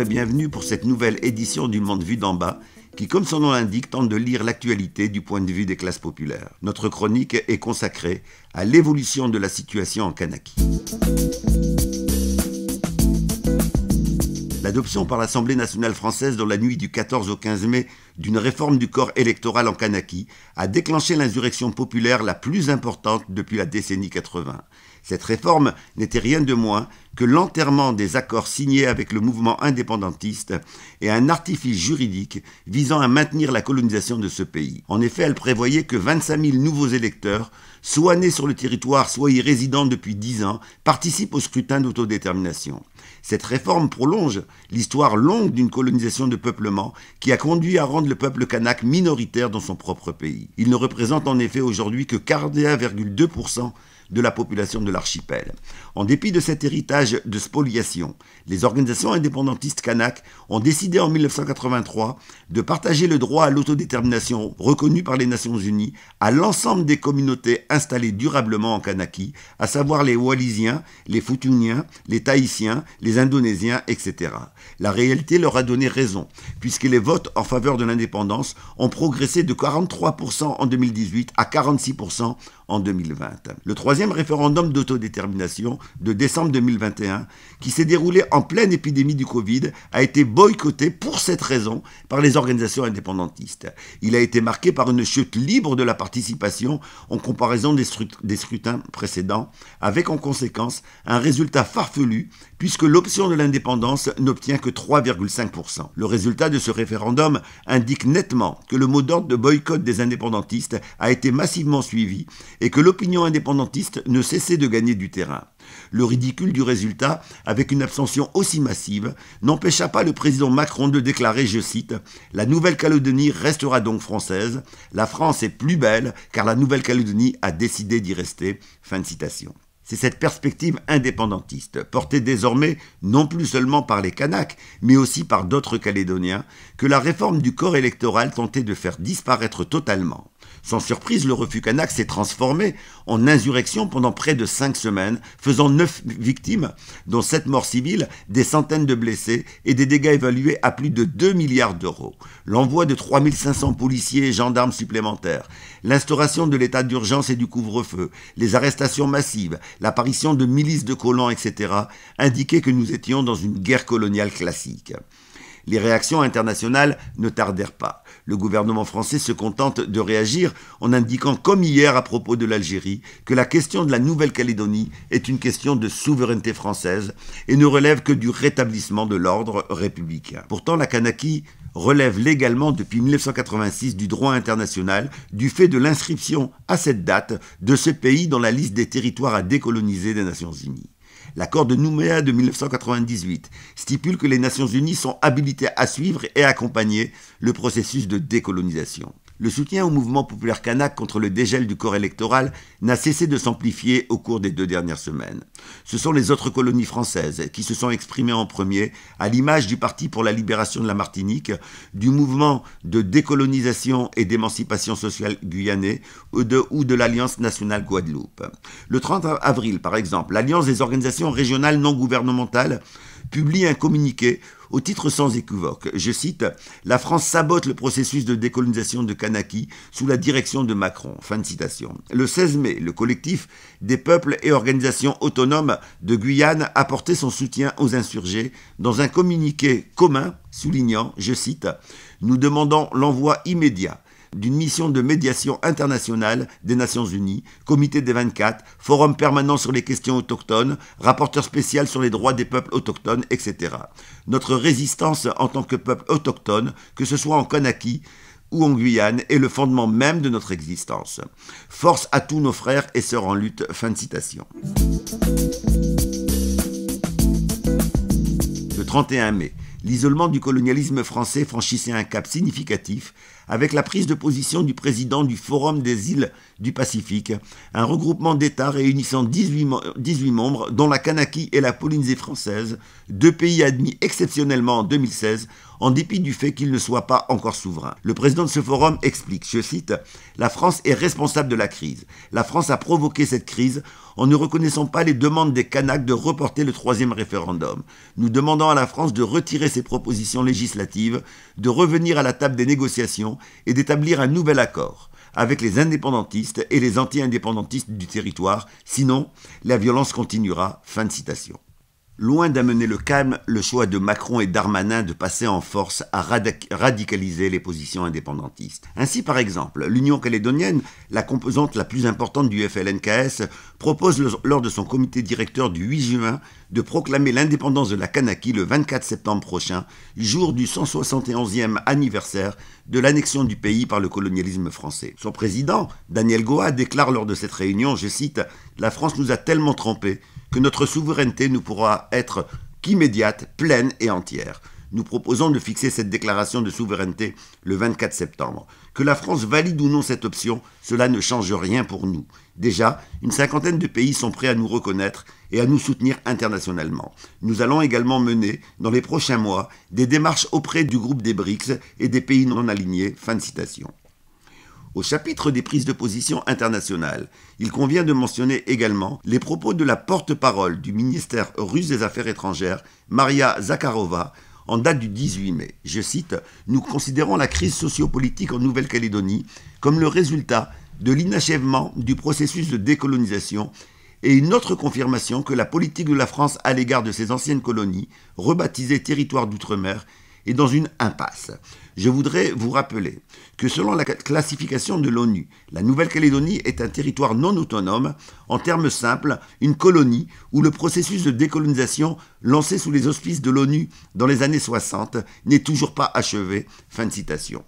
et bienvenue pour cette nouvelle édition du Monde vu d'en bas, qui, comme son nom l'indique, tente de lire l'actualité du point de vue des classes populaires. Notre chronique est consacrée à l'évolution de la situation en Kanaki. L'adoption par l'Assemblée nationale française dans la nuit du 14 au 15 mai d'une réforme du corps électoral en Kanaki a déclenché l'insurrection populaire la plus importante depuis la décennie 80. Cette réforme n'était rien de moins que l'enterrement des accords signés avec le mouvement indépendantiste est un artifice juridique visant à maintenir la colonisation de ce pays. En effet, elle prévoyait que 25 000 nouveaux électeurs, soit nés sur le territoire, soit y résidant depuis 10 ans, participent au scrutin d'autodétermination. Cette réforme prolonge l'histoire longue d'une colonisation de peuplement qui a conduit à rendre le peuple kanak minoritaire dans son propre pays. Il ne représente en effet aujourd'hui que 41,2% de la population de l'archipel. En dépit de cet héritage de spoliation, les organisations indépendantistes kanak ont décidé en 1983 de partager le droit à l'autodétermination reconnu par les Nations Unies à l'ensemble des communautés installées durablement en Kanaki, à savoir les Wallisiens, les Futuniens, les Tahitiens, les Indonésiens, etc. La réalité leur a donné raison, puisque les votes en faveur de l'indépendance ont progressé de 43% en 2018 à 46% en 2020. Le troisième référendum d'autodétermination de décembre 2021, qui s'est déroulé en pleine épidémie du Covid, a été boycotté pour cette raison par les organisations indépendantistes. Il a été marqué par une chute libre de la participation en comparaison des, des scrutins précédents, avec en conséquence un résultat farfelu puisque l'option de l'indépendance n'obtient que 3,5%. Le résultat de ce référendum indique nettement que le mot d'ordre de boycott des indépendantistes a été massivement suivi et que l'opinion indépendantiste ne cessait de gagner du terrain. Le ridicule du résultat, avec une abstention aussi massive, n'empêcha pas le président Macron de déclarer, je cite, La Nouvelle-Calédonie restera donc française, la France est plus belle car la Nouvelle-Calédonie a décidé d'y rester. Fin de citation. C'est cette perspective indépendantiste, portée désormais non plus seulement par les Kanaks, mais aussi par d'autres Calédoniens, que la réforme du corps électoral tentait de faire disparaître totalement. Sans surprise, le refus kanak s'est transformé en insurrection pendant près de cinq semaines, faisant neuf victimes, dont sept morts civiles, des centaines de blessés et des dégâts évalués à plus de 2 milliards d'euros. L'envoi de 3500 policiers et gendarmes supplémentaires, l'instauration de l'état d'urgence et du couvre-feu, les arrestations massives, l'apparition de milices de colons, etc., indiquaient que nous étions dans une guerre coloniale classique. Les réactions internationales ne tardèrent pas. Le gouvernement français se contente de réagir en indiquant, comme hier à propos de l'Algérie, que la question de la Nouvelle-Calédonie est une question de souveraineté française et ne relève que du rétablissement de l'ordre républicain. Pourtant, la Kanaki relève légalement depuis 1986 du droit international du fait de l'inscription à cette date de ce pays dans la liste des territoires à décoloniser des Nations Unies. L'accord de Nouméa de 1998 stipule que les Nations Unies sont habilitées à suivre et accompagner le processus de décolonisation le soutien au mouvement populaire kanak contre le dégel du corps électoral n'a cessé de s'amplifier au cours des deux dernières semaines. Ce sont les autres colonies françaises qui se sont exprimées en premier, à l'image du Parti pour la libération de la Martinique, du mouvement de décolonisation et d'émancipation sociale guyanais ou de, ou de l'Alliance nationale Guadeloupe. Le 30 avril, par exemple, l'Alliance des organisations régionales non gouvernementales publie un communiqué au titre sans équivoque. Je cite La France sabote le processus de décolonisation de Kanaki sous la direction de Macron. Fin de citation. Le 16 mai, le collectif des peuples et organisations autonomes de Guyane a porté son soutien aux insurgés dans un communiqué commun soulignant, je cite, Nous demandons l'envoi immédiat d'une mission de médiation internationale des Nations Unies, comité des 24, forum permanent sur les questions autochtones, rapporteur spécial sur les droits des peuples autochtones, etc. Notre résistance en tant que peuple autochtone, que ce soit en Kanaki ou en Guyane est le fondement même de notre existence. Force à tous nos frères et sœurs en lutte. Fin de citation. Le 31 mai, l'isolement du colonialisme français franchissait un cap significatif avec la prise de position du président du Forum des îles du Pacifique, un regroupement d'États réunissant 18, membres, dont la Kanaki et la Polynésie française, deux pays admis exceptionnellement en 2016, en dépit du fait qu'ils ne soient pas encore souverains. Le président de ce forum explique, je cite, La France est responsable de la crise. La France a provoqué cette crise en ne reconnaissant pas les demandes des Kanaks de reporter le troisième référendum. Nous demandons à la France de retirer ses propositions législatives, de revenir à la table des négociations et d'établir un nouvel accord avec les indépendantistes et les anti-indépendantistes du territoire, sinon la violence continuera. Fin de citation. Loin d'amener le calme, le choix de Macron et d'Armanin de passer en force à radicaliser les positions indépendantistes. Ainsi, par exemple, l'Union calédonienne, la composante la plus importante du FLNKS, propose lors de son comité directeur du 8 juin de proclamer l'indépendance de la Kanaki le 24 septembre prochain, jour du 171e anniversaire de l'annexion du pays par le colonialisme français. Son président, Daniel Goa, déclare lors de cette réunion, je cite, La France nous a tellement trompés que notre souveraineté ne pourra être qu'immédiate, pleine et entière. Nous proposons de fixer cette déclaration de souveraineté le 24 septembre. Que la France valide ou non cette option, cela ne change rien pour nous. Déjà, une cinquantaine de pays sont prêts à nous reconnaître et à nous soutenir internationalement. Nous allons également mener, dans les prochains mois, des démarches auprès du groupe des BRICS et des pays non alignés. Fin de citation. Au chapitre des prises de position internationales, il convient de mentionner également les propos de la porte-parole du ministère russe des Affaires étrangères, Maria Zakharova, en date du 18 mai. Je cite Nous considérons la crise sociopolitique en Nouvelle-Calédonie comme le résultat de l'inachèvement du processus de décolonisation et une autre confirmation que la politique de la France à l'égard de ses anciennes colonies, rebaptisées territoires d'outre-mer, et dans une impasse. Je voudrais vous rappeler que selon la classification de l'ONU, la Nouvelle-Calédonie est un territoire non autonome, en termes simples, une colonie où le processus de décolonisation lancé sous les auspices de l'ONU dans les années 60 n'est toujours pas achevé. Fin de citation.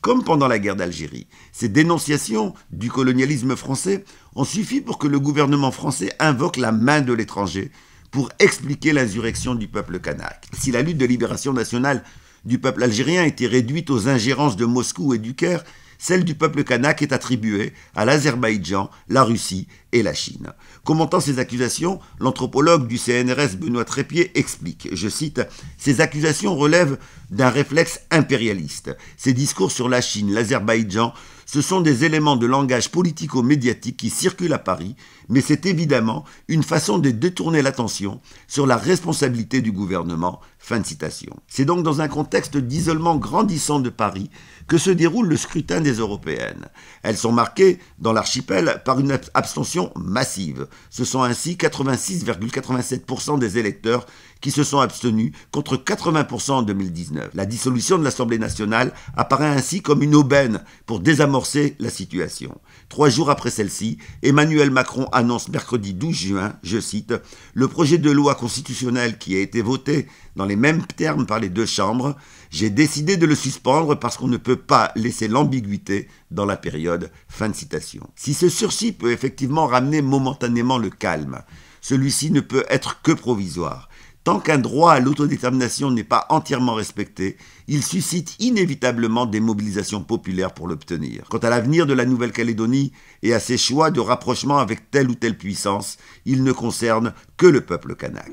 Comme pendant la guerre d'Algérie, ces dénonciations du colonialisme français ont suffi pour que le gouvernement français invoque la main de l'étranger pour expliquer l'insurrection du peuple kanak. Si la lutte de libération nationale du peuple algérien était réduite aux ingérences de Moscou et du Caire, celle du peuple kanak est attribuée à l'Azerbaïdjan, la Russie et la Chine. Commentant ces accusations, l'anthropologue du CNRS Benoît Trépied explique, je cite, Ces accusations relèvent d'un réflexe impérialiste. Ces discours sur la Chine, l'Azerbaïdjan, ce sont des éléments de langage politico-médiatique qui circulent à Paris, mais c'est évidemment une façon de détourner l'attention sur la responsabilité du gouvernement. Fin de citation. C'est donc dans un contexte d'isolement grandissant de Paris que se déroule le scrutin des européennes. Elles sont marquées dans l'archipel par une abstention massive. Ce sont ainsi 86,87% des électeurs qui se sont abstenus contre 80% en 2019. La dissolution de l'Assemblée nationale apparaît ainsi comme une aubaine pour désamorcer la situation. Trois jours après celle-ci, Emmanuel Macron annonce mercredi 12 juin, je cite, Le projet de loi constitutionnelle qui a été voté dans les mêmes termes par les deux chambres, j'ai décidé de le suspendre parce qu'on ne peut pas laisser l'ambiguïté dans la période. Fin de citation. Si ce sursis peut effectivement ramener momentanément le calme, celui-ci ne peut être que provisoire. Tant qu'un droit à l'autodétermination n'est pas entièrement respecté, il suscite inévitablement des mobilisations populaires pour l'obtenir. Quant à l'avenir de la Nouvelle-Calédonie et à ses choix de rapprochement avec telle ou telle puissance, il ne concerne que le peuple kanak